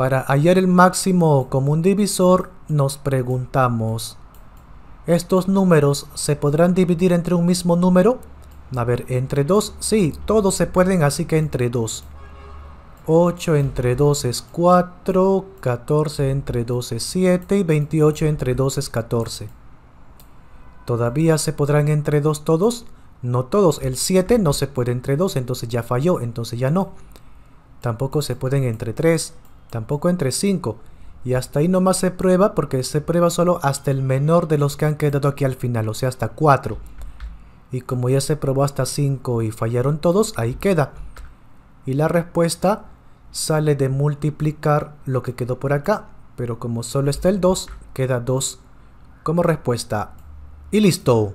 Para hallar el máximo común divisor nos preguntamos, ¿estos números se podrán dividir entre un mismo número? A ver, entre 2, sí, todos se pueden, así que entre 2. 8 entre 2 es 4, 14 entre 2 es 7 y 28 entre 2 es 14. ¿Todavía se podrán entre 2 todos? No todos, el 7 no se puede entre 2, entonces ya falló, entonces ya no. Tampoco se pueden entre 3, tampoco entre 5. Y hasta ahí nomás se prueba porque se prueba solo hasta el menor de los que han quedado aquí al final, o sea hasta 4. Y como ya se probó hasta 5 y fallaron todos, ahí queda. Y la respuesta sale de multiplicar lo que quedó por acá, pero como solo está el 2, queda 2 como respuesta. Y listo.